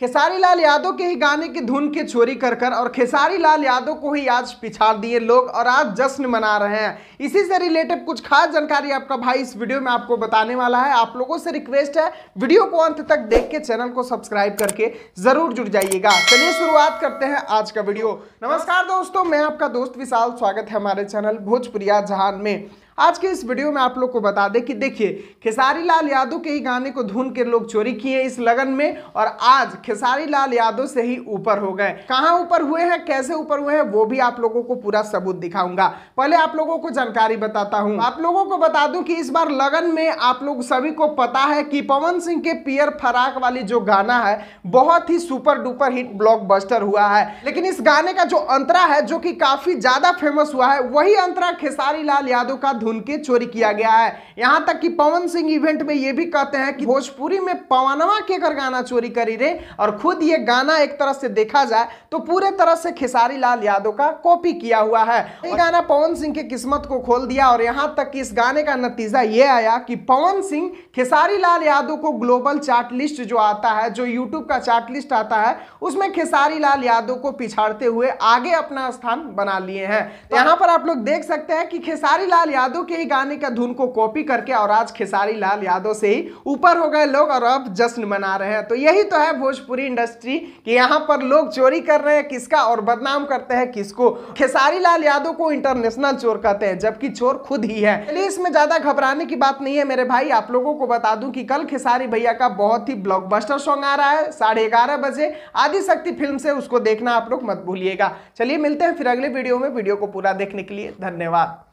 खेसारी लाल यादव के ही गाने की धुन की चोरी कर कर और खेसारी लाल यादव को ही आज पिछाड़ दिए लोग और आज जश्न मना रहे हैं इसी से रिलेटेड कुछ खास जानकारी आपका भाई इस वीडियो में आपको बताने वाला है आप लोगों से रिक्वेस्ट है वीडियो को अंत तक देख के चैनल को सब्सक्राइब करके जरूर जुड़ जाइएगा चलिए शुरुआत करते हैं आज का वीडियो नमस्कार दोस्तों मैं आपका दोस्त विशाल स्वागत है हमारे चैनल भोजपुरिया जहान में आज के इस वीडियो में आप लोग को बता दें कि देखिए खेसारी लाल यादव के ही गाने को धुन के लोग चोरी किए इस लगन में और आज खेसारी लाल यादव से ही ऊपर हो गए कहाँ ऊपर हुए हैं कैसे ऊपर हुए हैं वो भी आप लोगों को पूरा सबूत दिखाऊंगा पहले आप लोगों को जानकारी बताता हूँ आप लोगों को बता दू की इस बार लगन में आप लोग सभी को पता है की पवन सिंह के पियर फराक वाली जो गाना है बहुत ही सुपर डुपर हिट ब्लॉक हुआ है लेकिन इस गाने का जो अंतरा है जो कि काफी ज्यादा फेमस हुआ है वही अंतरा खेसारी लाल यादव का भून के चोरी किया गया है यहाँ तक कि पवन सिंह इवेंट में ये भी कहते हैं कि भोजपुरी में पवनवा के कर गाना चोरी करी रहे और खुद ये गाना एक तरह से देखा जाए तो पूरे तरह से खेसारी लाल यादव का कॉपी किया हुआ है ये गाना पवन सिंह के किस्मत को खोल दिया और यहाँ तक कि इस गाने का नतीजा ये आया कि पवन सिंह खेसारी लाल यादव को ग्लोबल चार्ट लिस्ट जो आता है जो यूट्यूब का चार्ट लिस्ट आता है उसमें खेसारी लाल यादव को पिछाड़ते हुए आगे अपना स्थान बना लिए हैं तो यहाँ पर आप लोग देख सकते हैं कि खेसारी लाल यादव यादव के ही गाने का धुन को कॉपी करके और आज खेसारी लाल यादव से ही ऊपर हो गए लोग और अब जश्न मना रहे हैं तो यही तो है भोजपुरी इंडस्ट्री कि यहाँ पर लोग चोरी कर रहे हैं किसका और बदनाम करते हैं किसको खेसारी लाल यादव को इंटरनेशनल चोर कहते हैं जबकि चोर खुद ही है चलिए इसमें ज्यादा घबराने की बात नहीं है मेरे भाई आप लोगों को बता दूं कि कल खेसारी भैया का बहुत ही ब्लॉकबस्टर सॉन्ग आ रहा है साढ़े ग्यारह बजे आदिशक्ति फिल्म से उसको देखना आप लोग मत भूलिएगा चलिए मिलते हैं फिर अगले वीडियो में वीडियो को पूरा देखने के लिए धन्यवाद